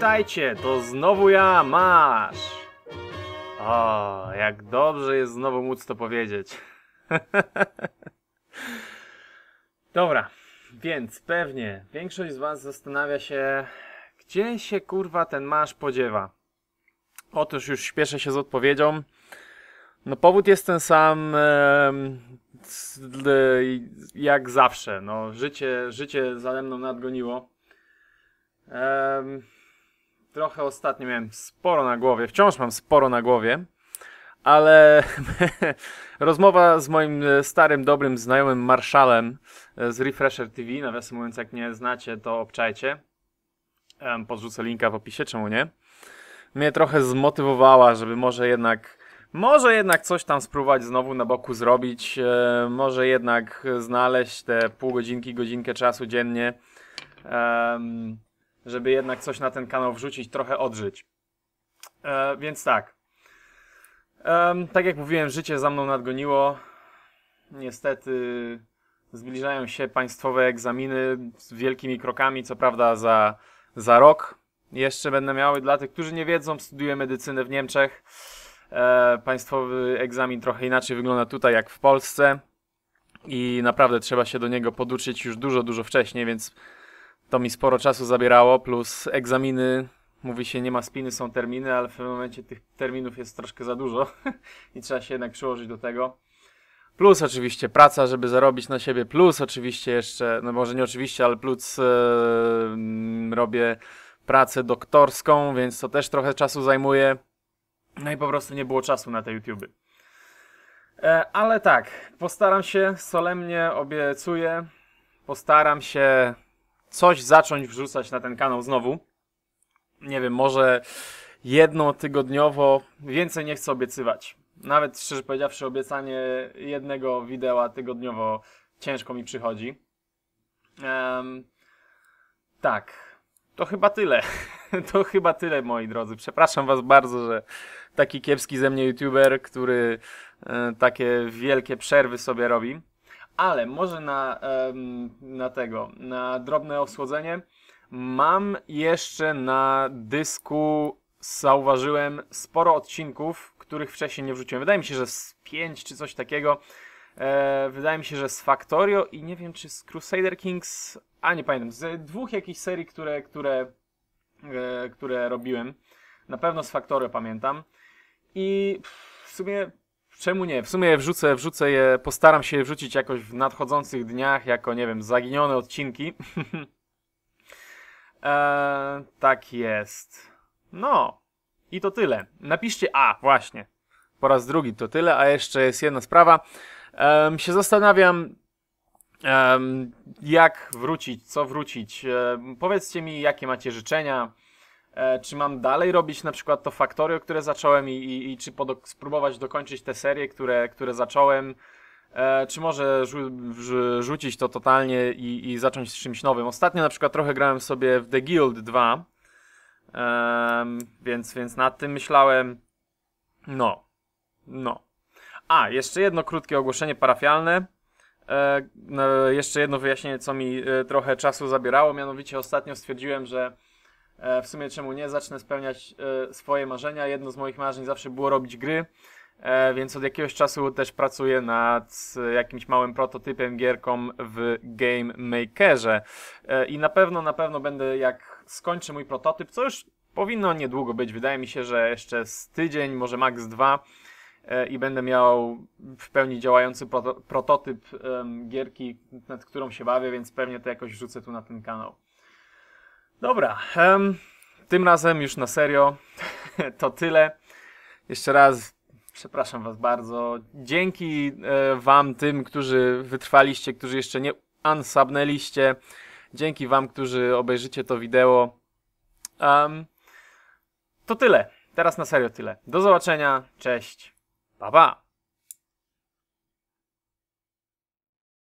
Witajcie, to znowu ja, Masz! O, jak dobrze jest znowu móc to powiedzieć. Dobra, więc pewnie większość z was zastanawia się, gdzie się kurwa ten Masz podziewa. Otóż już śpieszę się z odpowiedzią. No powód jest ten sam jak zawsze. No, życie, życie za mną nadgoniło. Um, trochę ostatnio miałem sporo na głowie, wciąż mam sporo na głowie, ale rozmowa z moim e, starym, dobrym znajomym Marszalem e, z Refresher TV, nawiasem mówiąc, jak nie znacie, to obczajcie. Podrzucę linka w opisie, czemu nie? Mnie trochę zmotywowała, żeby może jednak może jednak coś tam spróbować znowu na boku zrobić, e, może jednak znaleźć te pół godzinki, godzinkę czasu dziennie. E, żeby jednak coś na ten kanał wrzucić, trochę odżyć. E, więc tak. E, tak jak mówiłem, życie za mną nadgoniło. Niestety zbliżają się państwowe egzaminy z wielkimi krokami, co prawda za, za rok jeszcze będę miały. Dla tych, którzy nie wiedzą, studiuję medycynę w Niemczech. E, państwowy egzamin trochę inaczej wygląda tutaj jak w Polsce i naprawdę trzeba się do niego poduczyć już dużo, dużo wcześniej, więc to mi sporo czasu zabierało, plus egzaminy. Mówi się, nie ma spiny, są terminy, ale w tym momencie tych terminów jest troszkę za dużo i trzeba się jednak przyłożyć do tego. Plus oczywiście praca, żeby zarobić na siebie, plus oczywiście jeszcze, no może nie oczywiście, ale plus yy, robię pracę doktorską, więc to też trochę czasu zajmuje. No i po prostu nie było czasu na te YouTuby. E, ale tak, postaram się, solemnie obiecuję, postaram się coś zacząć wrzucać na ten kanał znowu. Nie wiem, może jedną tygodniowo, więcej nie chcę obiecywać. Nawet szczerze powiedziawszy, obiecanie jednego wideo tygodniowo ciężko mi przychodzi. Um, tak, to chyba tyle. To chyba tyle, moi drodzy. Przepraszam Was bardzo, że taki kiepski ze mnie youtuber, który e, takie wielkie przerwy sobie robi ale może na, na tego, na drobne osłodzenie. Mam jeszcze na dysku, zauważyłem, sporo odcinków, których wcześniej nie wrzuciłem. Wydaje mi się, że z 5 czy coś takiego. E, wydaje mi się, że z Factorio i nie wiem, czy z Crusader Kings, a nie pamiętam, z dwóch jakichś serii, które, które, e, które robiłem. Na pewno z Factorio pamiętam. I w sumie Czemu nie? W sumie wrzucę, wrzucę je, postaram się je wrzucić jakoś w nadchodzących dniach, jako, nie wiem, zaginione odcinki. eee, tak jest. No. I to tyle. Napiszcie, a właśnie, po raz drugi to tyle, a jeszcze jest jedna sprawa. Ehm, się zastanawiam, jak wrócić, co wrócić. powiedzcie mi, jakie macie życzenia. E, czy mam dalej robić na przykład to Factorio, które zacząłem i, i, i czy podok- spróbować dokończyć te serie, które, które zacząłem, e, czy może rzucić to totalnie i, i, zacząć z czymś nowym. Ostatnio na przykład trochę grałem sobie w The Guild 2, e, więc, więc nad tym myślałem, no, no. A, jeszcze jedno krótkie ogłoszenie parafialne. E, jeszcze jedno wyjaśnienie, co mi e, trochę czasu zabierało. Mianowicie ostatnio stwierdziłem, że E, w sumie czemu nie, zacznę spełniać e, swoje marzenia. Jedno z moich marzeń zawsze było robić gry, e, więc od jakiegoś czasu też pracuję nad jakimś małym prototypem gierką w Game Makerze. I na pewno, na pewno będę jak skończę mój prototyp, co już powinno niedługo być. Wydaje mi się, że jeszcze z tydzień, może maks dwa i będę miał w pełni działający prototyp gierki, nad którą się bawię, więc pewnie to jakoś rzucę tu na ten kanał. Dobra, um, tym razem już na serio to tyle. Jeszcze raz przepraszam Was bardzo. Dzięki e, Wam, tym, którzy wytrwaliście, którzy jeszcze nie unsubnęliście. Dzięki Wam, którzy obejrzycie to wideo. Um, to tyle. Teraz na serio tyle. Do zobaczenia. Cześć. Pa, pa.